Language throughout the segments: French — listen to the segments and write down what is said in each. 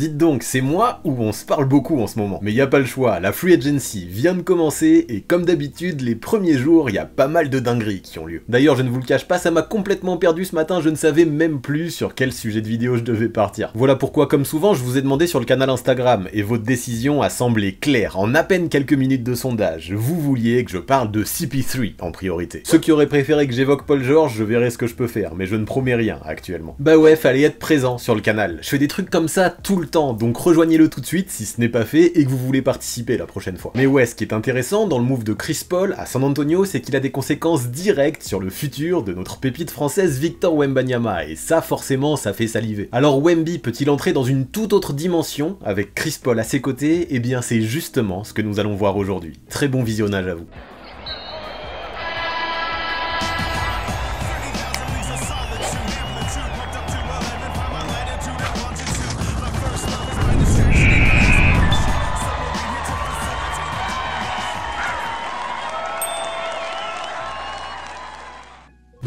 Dites donc, c'est moi ou on se parle beaucoup en ce moment Mais y a pas le choix, la Free Agency vient de commencer et comme d'habitude, les premiers jours, y a pas mal de dingueries qui ont lieu. D'ailleurs, je ne vous le cache pas, ça m'a complètement perdu ce matin, je ne savais même plus sur quel sujet de vidéo je devais partir. Voilà pourquoi, comme souvent, je vous ai demandé sur le canal Instagram et votre décision a semblé claire. En à peine quelques minutes de sondage, vous vouliez que je parle de CP3 en priorité. Ceux qui auraient préféré que j'évoque Paul George, je verrai ce que je peux faire, mais je ne promets rien actuellement. Bah ouais, fallait être présent sur le canal. Je fais des trucs comme ça tout le temps, donc rejoignez-le tout de suite si ce n'est pas fait et que vous voulez participer la prochaine fois. Mais ouais, ce qui est intéressant dans le move de Chris Paul à San Antonio, c'est qu'il a des conséquences directes sur le futur de notre pépite française Victor Wembanyama, et ça forcément ça fait saliver. Alors Wemby peut-il entrer dans une toute autre dimension avec Chris Paul à ses côtés Eh bien c'est justement ce que nous allons voir aujourd'hui. Très bon visionnage à vous.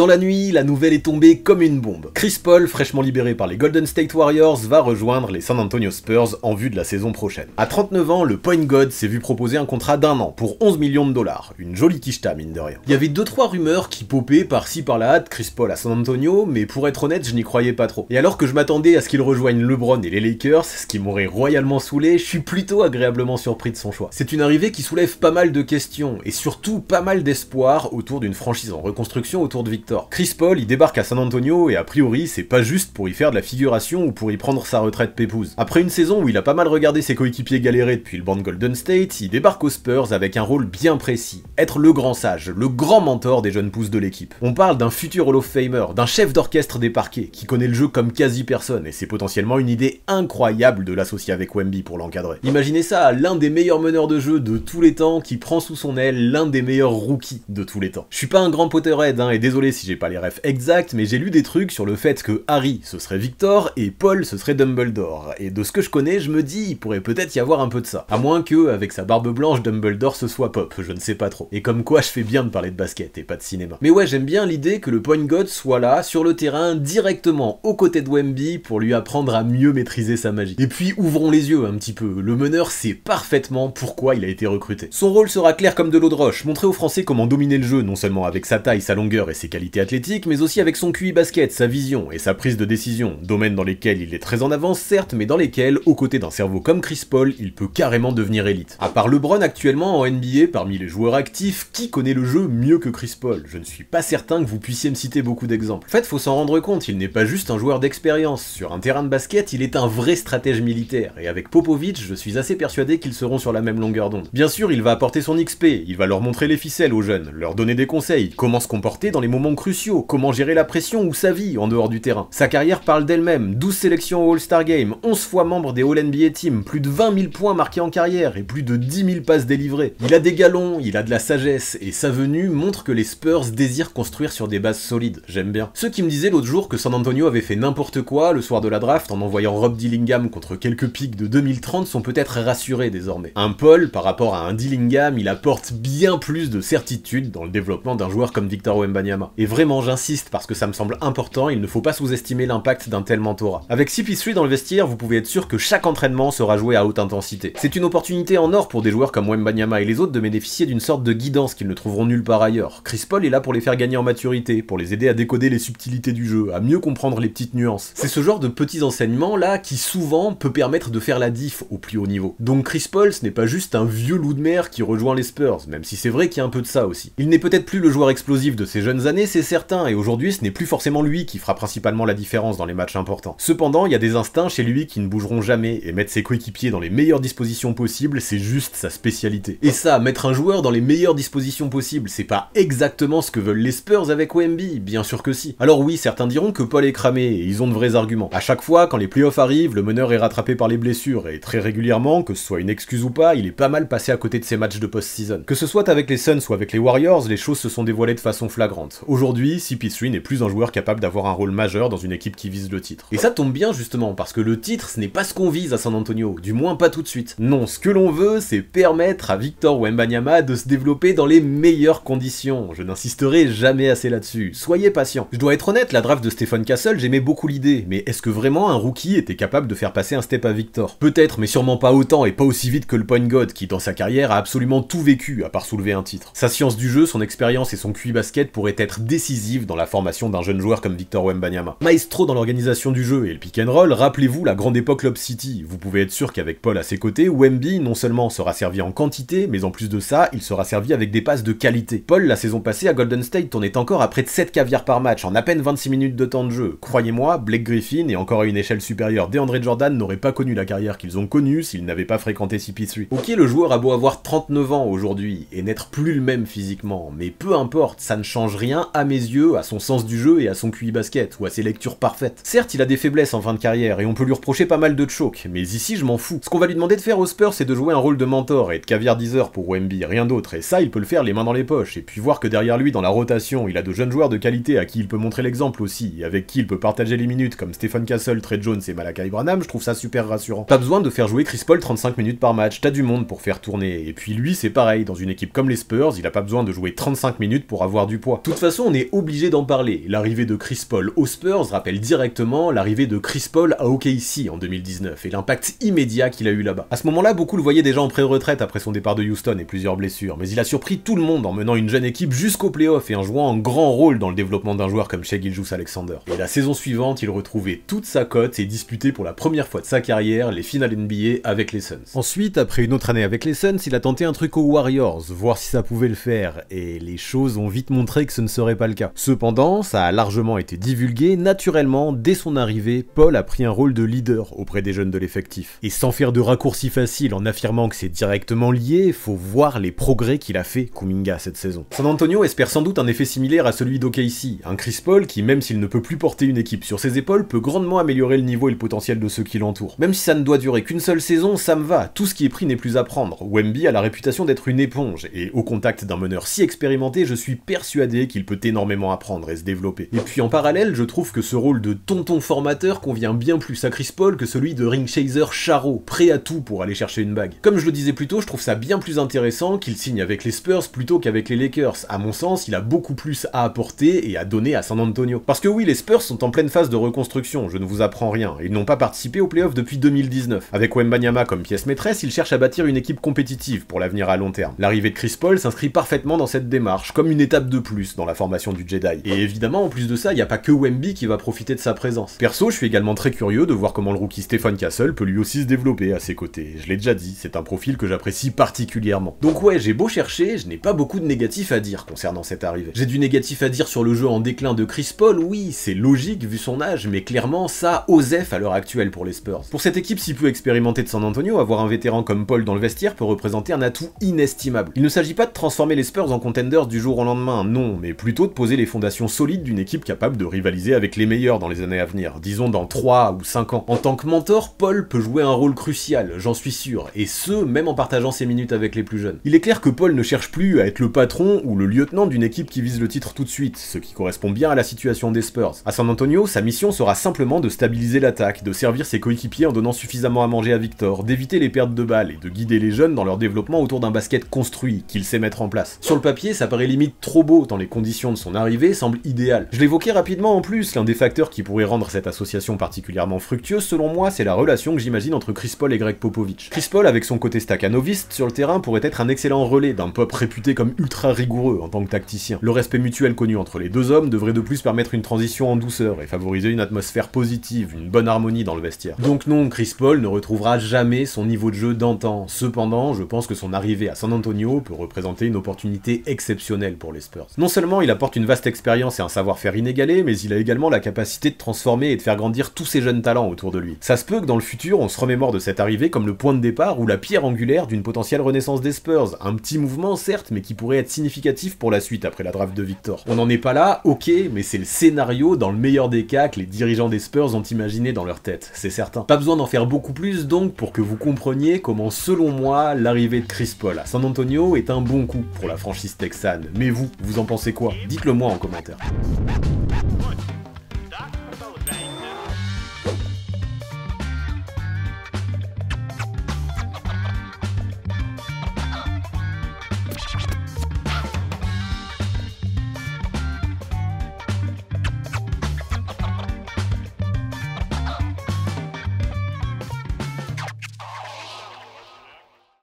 Dans la nuit, la nouvelle est tombée comme une bombe. Chris Paul, fraîchement libéré par les Golden State Warriors, va rejoindre les San Antonio Spurs en vue de la saison prochaine. À 39 ans, le Point God s'est vu proposer un contrat d'un an pour 11 millions de dollars. Une jolie quicheta, mine de rien. Il y avait deux trois rumeurs qui popaient par-ci par-là de Chris Paul à San Antonio, mais pour être honnête, je n'y croyais pas trop. Et alors que je m'attendais à ce qu'il rejoigne LeBron et les Lakers, ce qui m'aurait royalement saoulé, je suis plutôt agréablement surpris de son choix. C'est une arrivée qui soulève pas mal de questions, et surtout pas mal d'espoir autour d'une franchise en reconstruction autour de Victor Chris Paul, il débarque à San Antonio et a priori, c'est pas juste pour y faire de la figuration ou pour y prendre sa retraite pépouse. Après une saison où il a pas mal regardé ses coéquipiers galérer depuis le banc de Golden State, il débarque aux Spurs avec un rôle bien précis, être le grand sage, le grand mentor des jeunes pousses de l'équipe. On parle d'un futur Hall of Famer, d'un chef d'orchestre des parquets, qui connaît le jeu comme quasi personne, et c'est potentiellement une idée incroyable de l'associer avec Wemby pour l'encadrer. Imaginez ça, l'un des meilleurs meneurs de jeu de tous les temps qui prend sous son aile l'un des meilleurs rookies de tous les temps. Je suis pas un grand Potterhead, hein, et désolé si si j'ai pas les refs exacts, mais j'ai lu des trucs sur le fait que Harry ce serait Victor et Paul ce serait Dumbledore. Et de ce que je connais, je me dis, il pourrait peut-être y avoir un peu de ça. À moins que, avec sa barbe blanche, Dumbledore ce soit pop, je ne sais pas trop. Et comme quoi, je fais bien de parler de basket et pas de cinéma. Mais ouais, j'aime bien l'idée que le Point God soit là, sur le terrain, directement aux côtés de Wemby pour lui apprendre à mieux maîtriser sa magie. Et puis, ouvrons les yeux un petit peu. Le meneur sait parfaitement pourquoi il a été recruté. Son rôle sera clair comme de l'eau de roche, montrer aux Français comment dominer le jeu, non seulement avec sa taille, sa longueur et ses qualités athlétique, mais aussi avec son QI basket, sa vision et sa prise de décision, domaines dans lesquels il est très en avance certes, mais dans lesquels, aux côtés d'un cerveau comme Chris Paul, il peut carrément devenir élite. À part LeBron actuellement en NBA, parmi les joueurs actifs, qui connaît le jeu mieux que Chris Paul Je ne suis pas certain que vous puissiez me citer beaucoup d'exemples. En fait, faut s'en rendre compte, il n'est pas juste un joueur d'expérience. Sur un terrain de basket, il est un vrai stratège militaire, et avec Popovic, je suis assez persuadé qu'ils seront sur la même longueur d'onde. Bien sûr, il va apporter son XP, il va leur montrer les ficelles aux jeunes, leur donner des conseils, comment se comporter dans les moments cruciaux, comment gérer la pression ou sa vie en dehors du terrain. Sa carrière parle d'elle-même, 12 sélections au All-Star Game, 11 fois membre des All-NBA Team, plus de 20 000 points marqués en carrière et plus de 10 000 passes délivrées. Il a des galons, il a de la sagesse et sa venue montre que les Spurs désirent construire sur des bases solides, j'aime bien. Ceux qui me disaient l'autre jour que San Antonio avait fait n'importe quoi le soir de la draft en envoyant Rob Dillingham contre quelques pics de 2030 sont peut-être rassurés désormais. Un Paul, par rapport à un Dillingham, il apporte bien plus de certitude dans le développement d'un joueur comme Victor Wembanyama. Et vraiment, j'insiste parce que ça me semble important, il ne faut pas sous-estimer l'impact d'un tel mentorat. Avec CP3 dans le vestiaire, vous pouvez être sûr que chaque entraînement sera joué à haute intensité. C'est une opportunité en or pour des joueurs comme Wembanyama et les autres de bénéficier d'une sorte de guidance qu'ils ne trouveront nulle part ailleurs. Chris Paul est là pour les faire gagner en maturité, pour les aider à décoder les subtilités du jeu, à mieux comprendre les petites nuances. C'est ce genre de petits enseignements là qui souvent peut permettre de faire la diff au plus haut niveau. Donc Chris Paul, ce n'est pas juste un vieux loup de mer qui rejoint les Spurs, même si c'est vrai qu'il y a un peu de ça aussi. Il n'est peut-être plus le joueur explosif de ses jeunes années, c'est certain, et aujourd'hui ce n'est plus forcément lui qui fera principalement la différence dans les matchs importants. Cependant, il y a des instincts chez lui qui ne bougeront jamais, et mettre ses coéquipiers dans les meilleures dispositions possibles, c'est juste sa spécialité. Et ça, mettre un joueur dans les meilleures dispositions possibles, c'est pas exactement ce que veulent les Spurs avec OMB. bien sûr que si. Alors oui, certains diront que Paul est cramé, et ils ont de vrais arguments. À chaque fois, quand les playoffs arrivent, le meneur est rattrapé par les blessures, et très régulièrement, que ce soit une excuse ou pas, il est pas mal passé à côté de ses matchs de post-season. Que ce soit avec les Suns ou avec les Warriors, les choses se sont dévoilées de façon flagrante. Aujourd'hui, CP3 n'est plus un joueur capable d'avoir un rôle majeur dans une équipe qui vise le titre. Et ça tombe bien justement, parce que le titre, ce n'est pas ce qu'on vise à San Antonio, du moins pas tout de suite. Non, ce que l'on veut, c'est permettre à Victor Wembanyama de se développer dans les meilleures conditions. Je n'insisterai jamais assez là-dessus. Soyez patient. Je dois être honnête, la draft de Stephen Castle, j'aimais beaucoup l'idée, mais est-ce que vraiment un rookie était capable de faire passer un step à Victor Peut-être, mais sûrement pas autant et pas aussi vite que le point god qui, dans sa carrière, a absolument tout vécu à part soulever un titre. Sa science du jeu, son expérience et son QI basket pourraient être décisive dans la formation d'un jeune joueur comme Victor Wembanyama. Maestro dans l'organisation du jeu et le pick and roll, rappelez-vous la grande époque Lob City. Vous pouvez être sûr qu'avec Paul à ses côtés, Wemby non seulement sera servi en quantité, mais en plus de ça, il sera servi avec des passes de qualité. Paul, la saison passée à Golden State, tournait encore à près de 7 caviar par match en à peine 26 minutes de temps de jeu. Croyez-moi, Blake Griffin et encore à une échelle supérieure, DeAndre Jordan n'aurait pas connu la carrière qu'ils ont connue s'ils n'avaient pas fréquenté CP3. Ok, le joueur a beau avoir 39 ans aujourd'hui et n'être plus le même physiquement, mais peu importe, ça ne change rien à mes yeux, à son sens du jeu et à son QI basket, ou à ses lectures parfaites. Certes, il a des faiblesses en fin de carrière, et on peut lui reprocher pas mal de chocs, mais ici je m'en fous. Ce qu'on va lui demander de faire aux Spurs, c'est de jouer un rôle de mentor et de caviar caviardiseur pour Wemby, rien d'autre, et ça il peut le faire les mains dans les poches, et puis voir que derrière lui, dans la rotation, il a de jeunes joueurs de qualité à qui il peut montrer l'exemple aussi, et avec qui il peut partager les minutes comme Stephen Castle, Trey Jones et Malakai Branham, je trouve ça super rassurant. Pas besoin de faire jouer Chris Paul 35 minutes par match, t'as du monde pour faire tourner, et puis lui c'est pareil, dans une équipe comme les Spurs, il a pas besoin de jouer 35 minutes pour avoir du poids. De toute façon, on est obligé d'en parler. L'arrivée de Chris Paul aux Spurs rappelle directement l'arrivée de Chris Paul à OKC en 2019 et l'impact immédiat qu'il a eu là-bas. À ce moment-là, beaucoup le voyaient déjà en pré-retraite après son départ de Houston et plusieurs blessures, mais il a surpris tout le monde en menant une jeune équipe jusqu'aux playoffs et en jouant un grand rôle dans le développement d'un joueur comme Shea Gilgeous Alexander. Et la saison suivante, il retrouvait toute sa cote et disputait pour la première fois de sa carrière les finales NBA avec les Suns. Ensuite, après une autre année avec les Suns, il a tenté un truc aux Warriors, voir si ça pouvait le faire, et les choses ont vite montré que ce ne serait pas le cas. Cependant, ça a largement été divulgué, naturellement, dès son arrivée, Paul a pris un rôle de leader auprès des jeunes de l'effectif. Et sans faire de raccourci facile en affirmant que c'est directement lié, faut voir les progrès qu'il a fait Kuminga cette saison. San Antonio espère sans doute un effet similaire à celui d'OKC, un Chris Paul qui, même s'il ne peut plus porter une équipe sur ses épaules, peut grandement améliorer le niveau et le potentiel de ceux qui l'entourent. Même si ça ne doit durer qu'une seule saison, ça me va, tout ce qui est pris n'est plus à prendre. Wemby a la réputation d'être une éponge, et au contact d'un meneur si expérimenté, je suis persuadé qu'il peut énormément à prendre et se développer. Et puis en parallèle, je trouve que ce rôle de tonton formateur convient bien plus à Chris Paul que celui de ring chaser Charo, prêt à tout pour aller chercher une bague. Comme je le disais plus tôt, je trouve ça bien plus intéressant qu'il signe avec les Spurs plutôt qu'avec les Lakers. À mon sens, il a beaucoup plus à apporter et à donner à San Antonio. Parce que oui, les Spurs sont en pleine phase de reconstruction, je ne vous apprends rien. Ils n'ont pas participé aux playoffs depuis 2019. Avec Wembanyama comme pièce maîtresse, ils cherchent à bâtir une équipe compétitive pour l'avenir à long terme. L'arrivée de Chris Paul s'inscrit parfaitement dans cette démarche, comme une étape de plus dans la formation du Jedi. Et évidemment, en plus de ça, il n'y a pas que Wemby qui va profiter de sa présence. Perso, je suis également très curieux de voir comment le rookie Stephen Castle peut lui aussi se développer à ses côtés. Je l'ai déjà dit, c'est un profil que j'apprécie particulièrement. Donc ouais, j'ai beau chercher, je n'ai pas beaucoup de négatifs à dire concernant cette arrivée. J'ai du négatif à dire sur le jeu en déclin de Chris Paul, oui, c'est logique vu son âge, mais clairement ça, Osef à l'heure actuelle pour les Spurs. Pour cette équipe si peu expérimentée de San Antonio, avoir un vétéran comme Paul dans le vestiaire peut représenter un atout inestimable. Il ne s'agit pas de transformer les Spurs en contenders du jour au lendemain, non, mais plutôt de poser les fondations solides d'une équipe capable de rivaliser avec les meilleurs dans les années à venir, disons dans 3 ou 5 ans. En tant que mentor, Paul peut jouer un rôle crucial, j'en suis sûr, et ce, même en partageant ses minutes avec les plus jeunes. Il est clair que Paul ne cherche plus à être le patron ou le lieutenant d'une équipe qui vise le titre tout de suite, ce qui correspond bien à la situation des Spurs. À San Antonio, sa mission sera simplement de stabiliser l'attaque, de servir ses coéquipiers en donnant suffisamment à manger à Victor, d'éviter les pertes de balles et de guider les jeunes dans leur développement autour d'un basket construit qu'il sait mettre en place. Sur le papier, ça paraît limite trop beau dans les conditions de son arrivée semble idéal. Je l'évoquais rapidement en plus, l'un des facteurs qui pourrait rendre cette association particulièrement fructueuse selon moi, c'est la relation que j'imagine entre Chris Paul et Greg Popovich. Chris Paul, avec son côté staccanoviste sur le terrain, pourrait être un excellent relais d'un pop réputé comme ultra rigoureux en tant que tacticien. Le respect mutuel connu entre les deux hommes devrait de plus permettre une transition en douceur et favoriser une atmosphère positive, une bonne harmonie dans le vestiaire. Donc non, Chris Paul ne retrouvera jamais son niveau de jeu d'antan. Cependant, je pense que son arrivée à San Antonio peut représenter une opportunité exceptionnelle pour les Spurs. Non seulement il a apporte une vaste expérience et un savoir-faire inégalé, mais il a également la capacité de transformer et de faire grandir tous ses jeunes talents autour de lui. Ça se peut que dans le futur, on se remémore de cette arrivée comme le point de départ ou la pierre angulaire d'une potentielle renaissance des Spurs. Un petit mouvement, certes, mais qui pourrait être significatif pour la suite après la draft de Victor. On n'en est pas là, ok, mais c'est le scénario dans le meilleur des cas que les dirigeants des Spurs ont imaginé dans leur tête, c'est certain. Pas besoin d'en faire beaucoup plus donc pour que vous compreniez comment, selon moi, l'arrivée de Chris Paul à San Antonio est un bon coup pour la franchise texane. Mais vous, vous en pensez quoi Dites-le moi en commentaire.